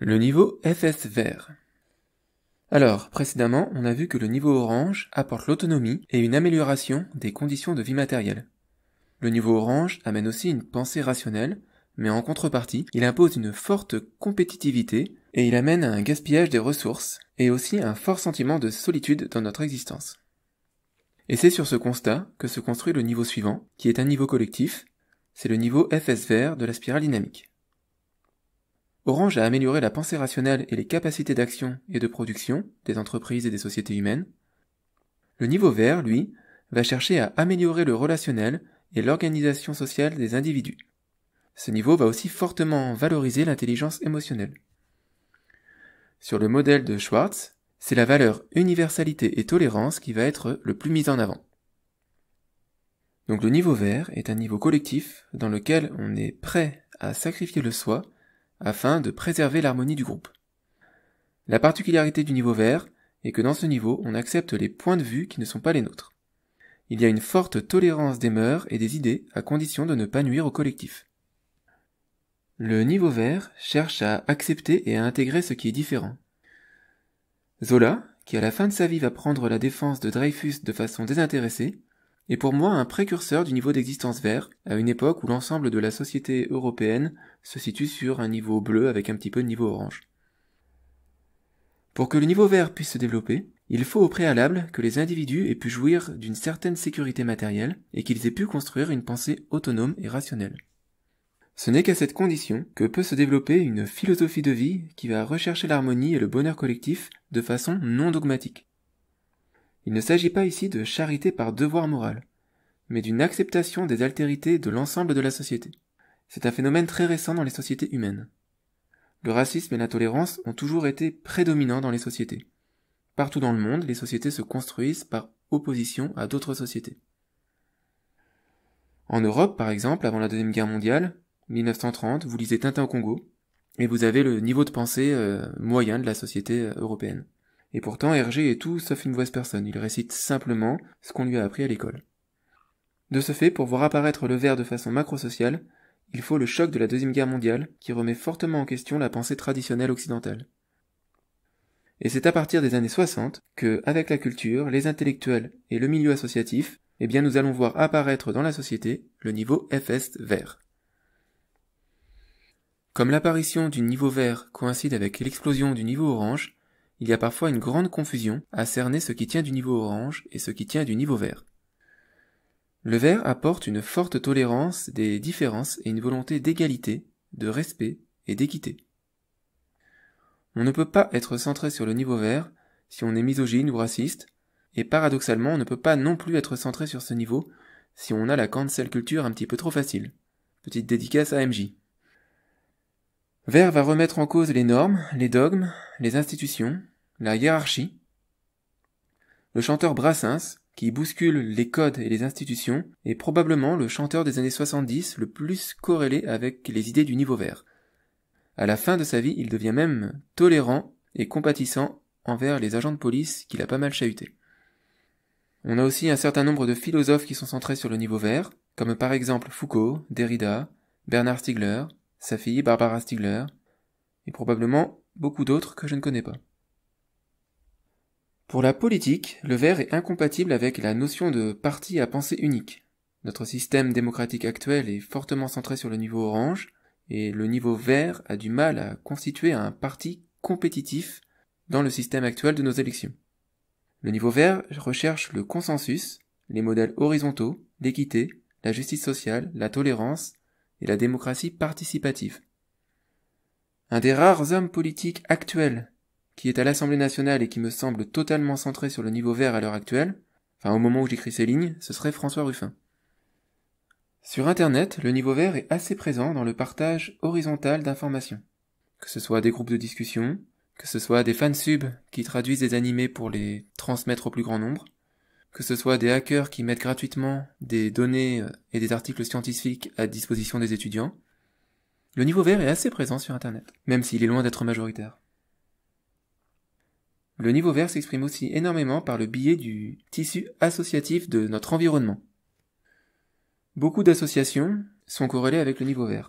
Le niveau FS vert. Alors, précédemment, on a vu que le niveau orange apporte l'autonomie et une amélioration des conditions de vie matérielle. Le niveau orange amène aussi une pensée rationnelle, mais en contrepartie, il impose une forte compétitivité et il amène à un gaspillage des ressources et aussi un fort sentiment de solitude dans notre existence. Et c'est sur ce constat que se construit le niveau suivant, qui est un niveau collectif, c'est le niveau FS vert de la spirale dynamique. Orange a amélioré la pensée rationnelle et les capacités d'action et de production des entreprises et des sociétés humaines. Le niveau vert, lui, va chercher à améliorer le relationnel et l'organisation sociale des individus. Ce niveau va aussi fortement valoriser l'intelligence émotionnelle. Sur le modèle de Schwartz, c'est la valeur universalité et tolérance qui va être le plus mise en avant. Donc le niveau vert est un niveau collectif dans lequel on est prêt à sacrifier le soi afin de préserver l'harmonie du groupe. La particularité du niveau vert est que dans ce niveau, on accepte les points de vue qui ne sont pas les nôtres. Il y a une forte tolérance des mœurs et des idées à condition de ne pas nuire au collectif. Le niveau vert cherche à accepter et à intégrer ce qui est différent. Zola, qui à la fin de sa vie va prendre la défense de Dreyfus de façon désintéressée, est pour moi un précurseur du niveau d'existence vert, à une époque où l'ensemble de la société européenne se situe sur un niveau bleu avec un petit peu de niveau orange. Pour que le niveau vert puisse se développer, il faut au préalable que les individus aient pu jouir d'une certaine sécurité matérielle et qu'ils aient pu construire une pensée autonome et rationnelle. Ce n'est qu'à cette condition que peut se développer une philosophie de vie qui va rechercher l'harmonie et le bonheur collectif de façon non dogmatique. Il ne s'agit pas ici de charité par devoir moral, mais d'une acceptation des altérités de l'ensemble de la société. C'est un phénomène très récent dans les sociétés humaines. Le racisme et l'intolérance ont toujours été prédominants dans les sociétés. Partout dans le monde, les sociétés se construisent par opposition à d'autres sociétés. En Europe, par exemple, avant la Deuxième Guerre mondiale, 1930, vous lisez Tintin au Congo, et vous avez le niveau de pensée euh, moyen de la société euh, européenne. Et pourtant, Hergé est tout sauf une mauvaise personne, il récite simplement ce qu'on lui a appris à l'école. De ce fait, pour voir apparaître le vert de façon macrosociale, il faut le choc de la Deuxième Guerre mondiale, qui remet fortement en question la pensée traditionnelle occidentale. Et c'est à partir des années 60 que, avec la culture, les intellectuels et le milieu associatif, eh bien nous allons voir apparaître dans la société le niveau FS vert. Comme l'apparition du niveau vert coïncide avec l'explosion du niveau orange, il y a parfois une grande confusion à cerner ce qui tient du niveau orange et ce qui tient du niveau vert. Le vert apporte une forte tolérance des différences et une volonté d'égalité, de respect et d'équité. On ne peut pas être centré sur le niveau vert si on est misogyne ou raciste, et paradoxalement on ne peut pas non plus être centré sur ce niveau si on a la cancel culture un petit peu trop facile. Petite dédicace à MJ. Vert va remettre en cause les normes, les dogmes, les institutions, la hiérarchie. Le chanteur Brassens, qui bouscule les codes et les institutions, est probablement le chanteur des années 70 le plus corrélé avec les idées du niveau vert. À la fin de sa vie, il devient même tolérant et compatissant envers les agents de police qu'il a pas mal chahuté. On a aussi un certain nombre de philosophes qui sont centrés sur le niveau vert, comme par exemple Foucault, Derrida, Bernard Stiegler, sa fille Barbara Stigler, et probablement beaucoup d'autres que je ne connais pas. Pour la politique, le vert est incompatible avec la notion de parti à pensée unique. Notre système démocratique actuel est fortement centré sur le niveau orange, et le niveau vert a du mal à constituer un parti compétitif dans le système actuel de nos élections. Le niveau vert recherche le consensus, les modèles horizontaux, l'équité, la justice sociale, la tolérance, et la démocratie participative. Un des rares hommes politiques actuels qui est à l'Assemblée nationale et qui me semble totalement centré sur le niveau vert à l'heure actuelle, enfin au moment où j'écris ces lignes, ce serait François Ruffin. Sur Internet, le niveau vert est assez présent dans le partage horizontal d'informations. Que ce soit des groupes de discussion, que ce soit des fansubs qui traduisent des animés pour les transmettre au plus grand nombre, que ce soit des hackers qui mettent gratuitement des données euh, et des articles scientifiques à disposition des étudiants, le niveau vert est assez présent sur Internet, même s'il est loin d'être majoritaire. Le niveau vert s'exprime aussi énormément par le biais du tissu associatif de notre environnement. Beaucoup d'associations sont corrélées avec le niveau vert.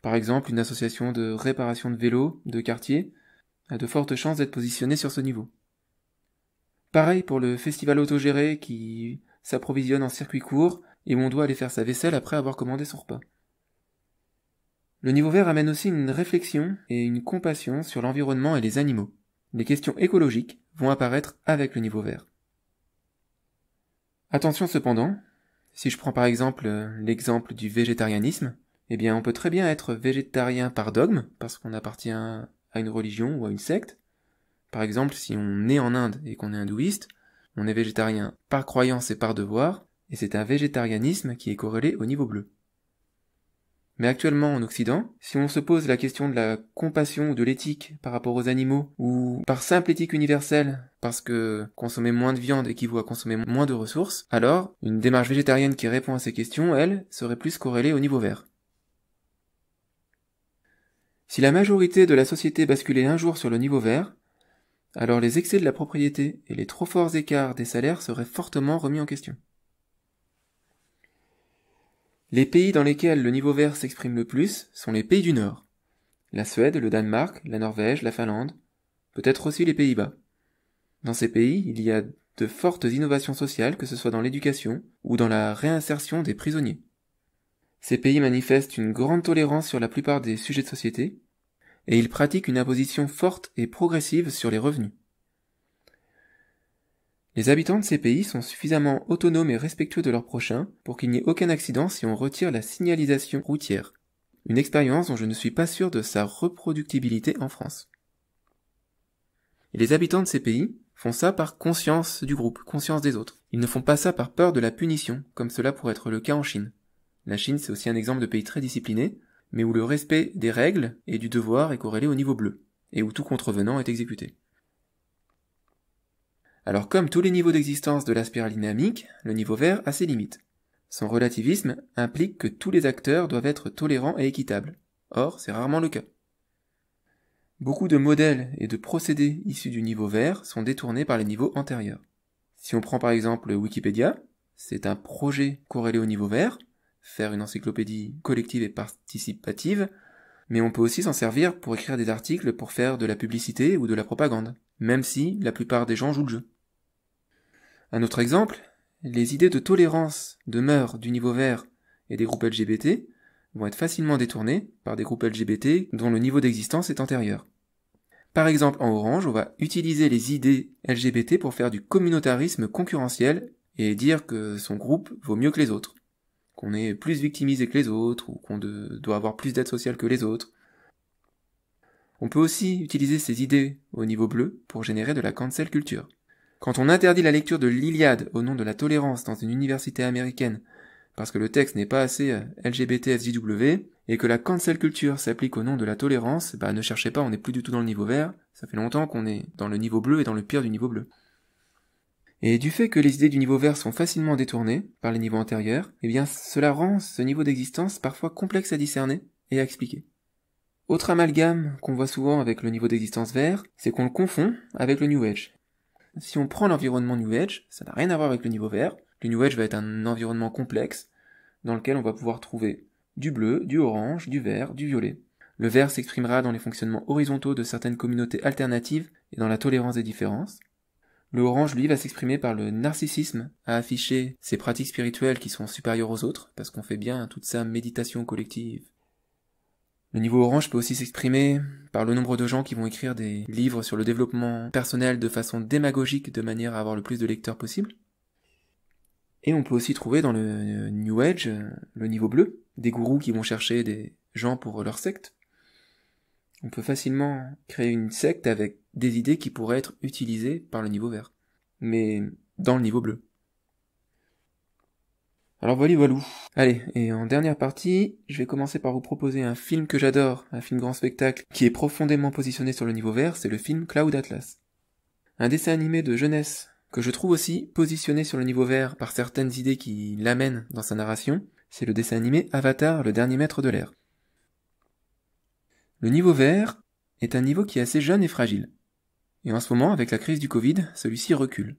Par exemple, une association de réparation de vélos de quartier a de fortes chances d'être positionnée sur ce niveau. Pareil pour le festival autogéré qui s'approvisionne en circuit court et où on doit aller faire sa vaisselle après avoir commandé son repas. Le niveau vert amène aussi une réflexion et une compassion sur l'environnement et les animaux. Les questions écologiques vont apparaître avec le niveau vert. Attention cependant, si je prends par exemple euh, l'exemple du végétarianisme, eh bien on peut très bien être végétarien par dogme, parce qu'on appartient à une religion ou à une secte, par exemple, si on est en Inde et qu'on est hindouiste, on est végétarien par croyance et par devoir, et c'est un végétarianisme qui est corrélé au niveau bleu. Mais actuellement en Occident, si on se pose la question de la compassion ou de l'éthique par rapport aux animaux, ou par simple éthique universelle, parce que consommer moins de viande équivaut à consommer moins de ressources, alors une démarche végétarienne qui répond à ces questions, elle, serait plus corrélée au niveau vert. Si la majorité de la société basculait un jour sur le niveau vert, alors les excès de la propriété et les trop forts écarts des salaires seraient fortement remis en question. Les pays dans lesquels le niveau vert s'exprime le plus sont les pays du Nord. La Suède, le Danemark, la Norvège, la Finlande, peut-être aussi les Pays-Bas. Dans ces pays, il y a de fortes innovations sociales, que ce soit dans l'éducation ou dans la réinsertion des prisonniers. Ces pays manifestent une grande tolérance sur la plupart des sujets de société, et ils pratiquent une imposition forte et progressive sur les revenus. Les habitants de ces pays sont suffisamment autonomes et respectueux de leurs prochains pour qu'il n'y ait aucun accident si on retire la signalisation routière, une expérience dont je ne suis pas sûr de sa reproductibilité en France. les habitants de ces pays font ça par conscience du groupe, conscience des autres. Ils ne font pas ça par peur de la punition, comme cela pourrait être le cas en Chine. La Chine, c'est aussi un exemple de pays très discipliné, mais où le respect des règles et du devoir est corrélé au niveau bleu, et où tout contrevenant est exécuté. Alors comme tous les niveaux d'existence de la spirale dynamique, le niveau vert a ses limites. Son relativisme implique que tous les acteurs doivent être tolérants et équitables. Or, c'est rarement le cas. Beaucoup de modèles et de procédés issus du niveau vert sont détournés par les niveaux antérieurs. Si on prend par exemple Wikipédia, c'est un projet corrélé au niveau vert, faire une encyclopédie collective et participative, mais on peut aussi s'en servir pour écrire des articles pour faire de la publicité ou de la propagande, même si la plupart des gens jouent le jeu. Un autre exemple, les idées de tolérance, de mœurs du niveau vert et des groupes LGBT vont être facilement détournées par des groupes LGBT dont le niveau d'existence est antérieur. Par exemple, en Orange, on va utiliser les idées LGBT pour faire du communautarisme concurrentiel et dire que son groupe vaut mieux que les autres qu'on est plus victimisé que les autres, ou qu'on doit avoir plus d'aide sociale que les autres. On peut aussi utiliser ces idées au niveau bleu pour générer de la cancel culture. Quand on interdit la lecture de l'Iliade au nom de la tolérance dans une université américaine parce que le texte n'est pas assez euh, LGBT-SJW, et que la cancel culture s'applique au nom de la tolérance, bah ne cherchez pas, on n'est plus du tout dans le niveau vert, ça fait longtemps qu'on est dans le niveau bleu et dans le pire du niveau bleu. Et du fait que les idées du niveau vert sont facilement détournées par les niveaux antérieurs, eh bien cela rend ce niveau d'existence parfois complexe à discerner et à expliquer. Autre amalgame qu'on voit souvent avec le niveau d'existence vert, c'est qu'on le confond avec le New Age. Si on prend l'environnement New Age, ça n'a rien à voir avec le niveau vert. Le New Age va être un environnement complexe dans lequel on va pouvoir trouver du bleu, du orange, du vert, du violet. Le vert s'exprimera dans les fonctionnements horizontaux de certaines communautés alternatives et dans la tolérance des différences. Le orange, lui, va s'exprimer par le narcissisme, à afficher ses pratiques spirituelles qui sont supérieures aux autres, parce qu'on fait bien toute sa méditation collective. Le niveau orange peut aussi s'exprimer par le nombre de gens qui vont écrire des livres sur le développement personnel de façon démagogique de manière à avoir le plus de lecteurs possible. Et on peut aussi trouver dans le euh, New Age, euh, le niveau bleu, des gourous qui vont chercher des gens pour leur secte. On peut facilement créer une secte avec des idées qui pourraient être utilisées par le niveau vert, mais dans le niveau bleu. Alors voilà, voilou. Allez, et en dernière partie, je vais commencer par vous proposer un film que j'adore, un film grand spectacle, qui est profondément positionné sur le niveau vert, c'est le film Cloud Atlas. Un dessin animé de jeunesse, que je trouve aussi positionné sur le niveau vert par certaines idées qui l'amènent dans sa narration, c'est le dessin animé Avatar, le dernier maître de l'air. Le niveau vert est un niveau qui est assez jeune et fragile. Et en ce moment, avec la crise du Covid, celui-ci recule.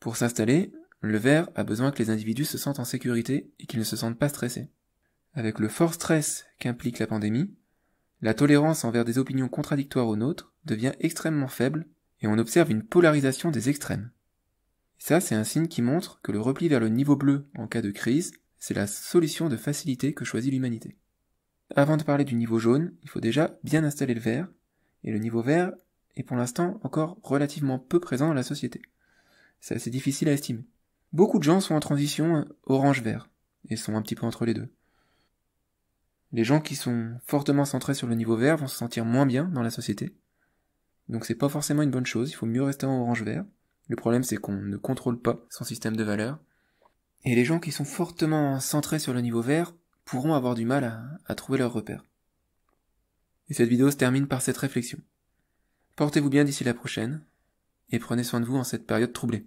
Pour s'installer, le vert a besoin que les individus se sentent en sécurité et qu'ils ne se sentent pas stressés. Avec le fort stress qu'implique la pandémie, la tolérance envers des opinions contradictoires aux nôtres devient extrêmement faible et on observe une polarisation des extrêmes. ça, c'est un signe qui montre que le repli vers le niveau bleu en cas de crise, c'est la solution de facilité que choisit l'humanité. Avant de parler du niveau jaune, il faut déjà bien installer le vert et le niveau vert, et pour l'instant encore relativement peu présent dans la société. C'est assez difficile à estimer. Beaucoup de gens sont en transition euh, orange-vert, et sont un petit peu entre les deux. Les gens qui sont fortement centrés sur le niveau vert vont se sentir moins bien dans la société. Donc c'est pas forcément une bonne chose, il faut mieux rester en orange-vert. Le problème c'est qu'on ne contrôle pas son système de valeurs. Et les gens qui sont fortement centrés sur le niveau vert pourront avoir du mal à, à trouver leur repère. Et cette vidéo se termine par cette réflexion. Portez-vous bien d'ici la prochaine, et prenez soin de vous en cette période troublée.